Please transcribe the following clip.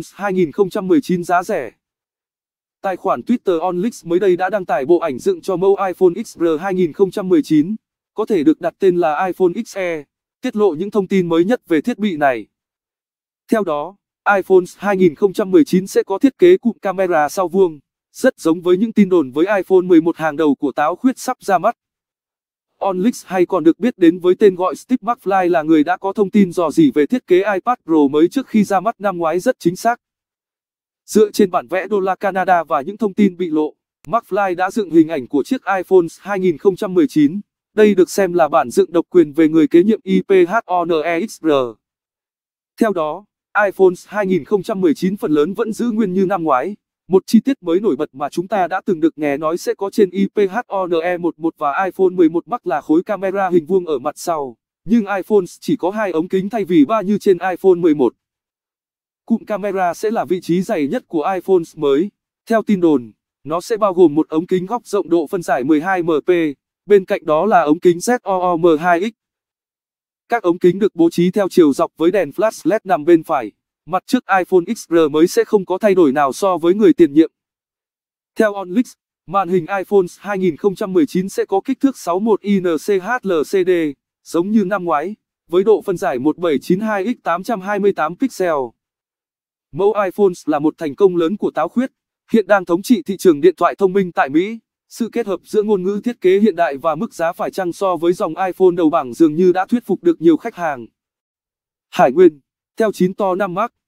iPhones 2019 giá rẻ. Tài khoản Twitter Onlyx mới đây đã đăng tải bộ ảnh dựng cho mẫu iPhone XR 2019, có thể được đặt tên là iPhone XE, tiết lộ những thông tin mới nhất về thiết bị này. Theo đó, iPhone 2019 sẽ có thiết kế cụm camera sau vuông, rất giống với những tin đồn với iPhone 11 hàng đầu của táo khuyết sắp ra mắt. Onlix hay còn được biết đến với tên gọi Steve McFly là người đã có thông tin dò dỉ về thiết kế iPad Pro mới trước khi ra mắt năm ngoái rất chính xác. Dựa trên bản vẽ đô la Canada và những thông tin bị lộ, McFly đã dựng hình ảnh của chiếc iPhone 2019. Đây được xem là bản dựng độc quyền về người kế nhiệm IPHONEXR. Theo đó, iPhone 2019 phần lớn vẫn giữ nguyên như năm ngoái. Một chi tiết mới nổi bật mà chúng ta đã từng được nghe nói sẽ có trên iPhone 11 và iPhone 11 Max là khối camera hình vuông ở mặt sau, nhưng iPhone chỉ có hai ống kính thay vì ba như trên iPhone 11. Cụm camera sẽ là vị trí dày nhất của iPhone mới. Theo tin đồn, nó sẽ bao gồm một ống kính góc rộng độ phân giải 12MP, bên cạnh đó là ống kính ZOOM2X. Các ống kính được bố trí theo chiều dọc với đèn flash LED nằm bên phải mặt trước iPhone XR mới sẽ không có thay đổi nào so với người tiền nhiệm. Theo Onlix, màn hình iPhone 2019 sẽ có kích thước 61 inch LCD, giống như năm ngoái, với độ phân giải 1792 x 828 pixel. Mẫu iPhone là một thành công lớn của táo khuyết, hiện đang thống trị thị trường điện thoại thông minh tại Mỹ. Sự kết hợp giữa ngôn ngữ thiết kế hiện đại và mức giá phải chăng so với dòng iPhone đầu bảng dường như đã thuyết phục được nhiều khách hàng. Hải Nguyên theo 9 to 5 Mark,